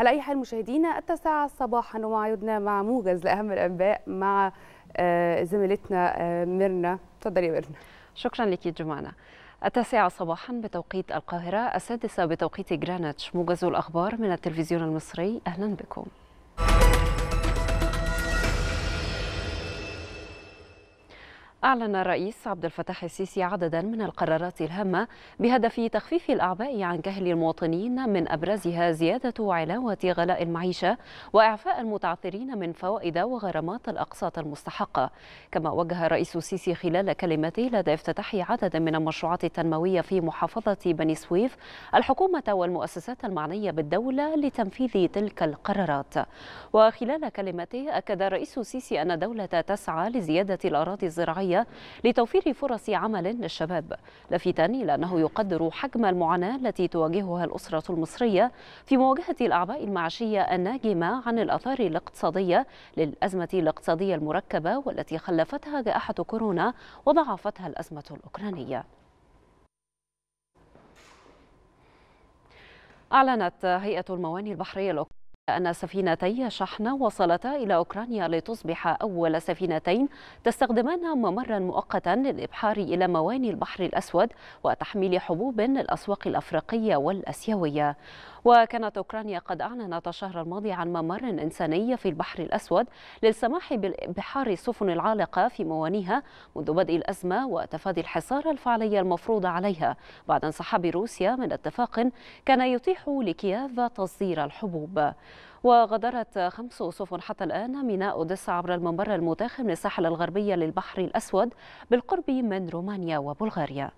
على أي حال مشاهدينا التاسعة صباحا وموعدنا مع موجز لأهم الأنباء مع آه، زميلتنا آه، ميرنا تفضلي يا ميرنا شكرا لك جمانة التاسعة صباحا بتوقيت القاهرة السادسة بتوقيت جرانتش موجز الأخبار من التلفزيون المصري أهلا بكم أعلن الرئيس عبد الفتاح السيسي عددا من القرارات الهامة بهدف تخفيف الأعباء عن كهل المواطنين من أبرزها زيادة علاوة غلاء المعيشة وإعفاء المتعثرين من فوائد وغرامات الأقساط المستحقة كما وجه الرئيس السيسي خلال كلمته لدى افتتاح عدد من المشروعات التنموية في محافظة بني سويف الحكومة والمؤسسات المعنية بالدولة لتنفيذ تلك القرارات وخلال كلمته أكد الرئيس السيسي أن الدولة تسعى لزيادة الأراضي الزراعية الصحية لتوفير فرص عمل للشباب لافتا إلى أنه يقدر حجم المعاناة التي تواجهها الأسرة المصرية في مواجهة الأعباء المعيشية الناجمة عن الأثار الاقتصادية للأزمة الاقتصادية المركبة والتي خلفتها جائحة كورونا وضعفتها الأزمة الأوكرانية أعلنت هيئة المواني البحرية الأوكرانية أن سفينتي شحن وصلتا إلى أوكرانيا لتصبح أول سفينتين تستخدمان ممرا مؤقتا للإبحار إلى مواني البحر الأسود وتحميل حبوب للأسواق الأفريقية والأسيوية وكانت أوكرانيا قد أعلنت الشهر الماضي عن ممر إنساني في البحر الأسود للسماح بإبحار السفن العالقة في موانيها منذ بدء الأزمة وتفادي الحصار الفعلي المفروض عليها بعد انسحاب روسيا من اتفاق كان يتيح لكييف تصدير الحبوب وغادرت خمس سفن حتى الآن ميناء أوديسا عبر الممر المتاخم للساحل الغربي للبحر الأسود بالقرب من رومانيا وبلغاريا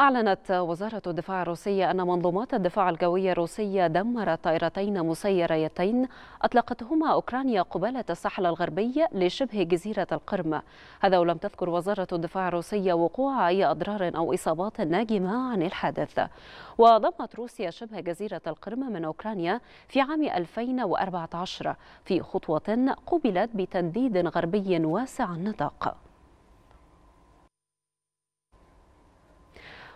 أعلنت وزارة الدفاع الروسية أن منظومات الدفاع الجوية الروسية دمرت طائرتين مسيرتين أطلقتهما أوكرانيا قبالة الساحل الغربي لشبه جزيرة القرم هذا ولم تذكر وزارة الدفاع الروسية وقوع أي أضرار أو إصابات ناجمة عن الحادث وضمت روسيا شبه جزيرة القرم من أوكرانيا في عام 2014 في خطوة قبلت بتنديد غربي واسع النطاق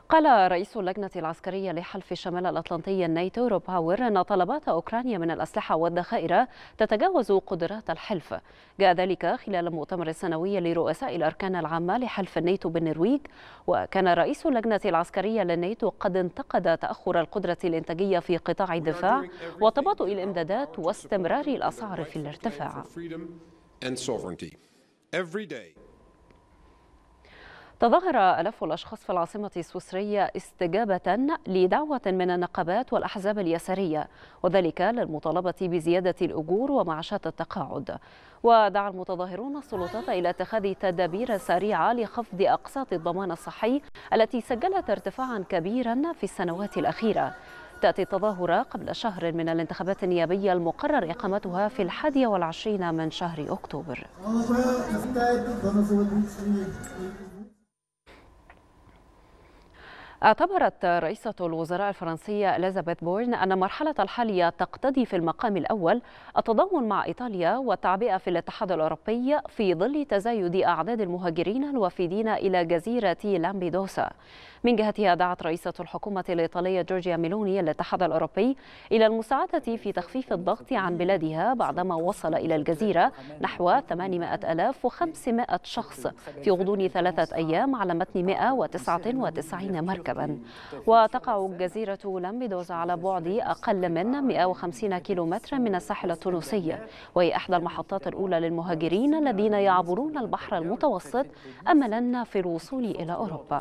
قال رئيس اللجنة العسكرية لحلف شمال الأطلنطي الناتو روب هاور أن طلبات أوكرانيا من الأسلحة والذخائر تتجاوز قدرات الحلف جاء ذلك خلال المؤتمر السنوي لرؤساء الأركان العامة لحلف الناتو بالنرويج وكان رئيس اللجنة العسكرية للناتو قد انتقد تأخر القدرة الإنتاجية في قطاع الدفاع وتباطؤ الإمدادات واستمرار الأسعار في الارتفاع. تظاهر ألاف الأشخاص في العاصمة السويسرية استجابة لدعوة من النقابات والأحزاب اليسارية وذلك للمطالبة بزيادة الأجور ومعاشات التقاعد ودعا المتظاهرون السلطات إلى اتخاذ تدابير سريعة لخفض أقساط الضمان الصحي التي سجلت ارتفاعا كبيرا في السنوات الأخيرة تأتي التظاهرة قبل شهر من الانتخابات النيابية المقرر إقامتها في الحادية والعشرين من شهر أكتوبر اعتبرت رئيسة الوزراء الفرنسية إليزابيث بورن أن المرحلة الحالية تقتضي في المقام الأول التضامن مع إيطاليا والتعبئة في الاتحاد الأوروبي في ظل تزايد أعداد المهاجرين الوافدين إلى جزيرة لامبيدوسا من جهتها دعت رئيسة الحكومة الإيطالية جورجيا ميلوني الاتحاد الأوروبي إلى المساعدة في تخفيف الضغط عن بلادها بعدما وصل إلى الجزيرة نحو 800500 شخص في غضون ثلاثة أيام على متن 199 مركب مركبا طيب، وتقع جزيرة لامبيدوز على بعد أقل من 150 كيلومترا من الساحل التونسي وهي إحدى المحطات الأولى للمهاجرين الذين يعبرون البحر المتوسط أملا في الوصول إلى أوروبا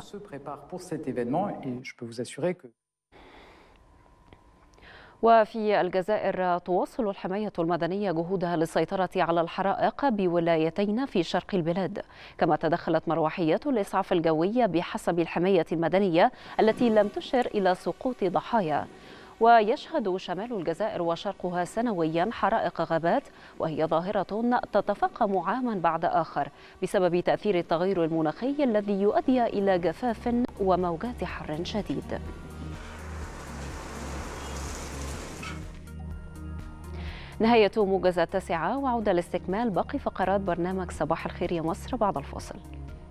وفي الجزائر تواصل الحماية المدنية جهودها للسيطرة على الحرائق بولايتين في شرق البلاد كما تدخلت مروحيات الإسعاف الجوية بحسب الحماية المدنية التي لم تشر إلى سقوط ضحايا ويشهد شمال الجزائر وشرقها سنويا حرائق غابات وهي ظاهرة تتفاقم عاما بعد آخر بسبب تأثير التغير المناخي الذي يؤدي إلى جفاف وموجات حر شديد نهاية موجز التاسعة وعودة لاستكمال باقي فقرات برنامج صباح الخير يا مصر بعد الفاصل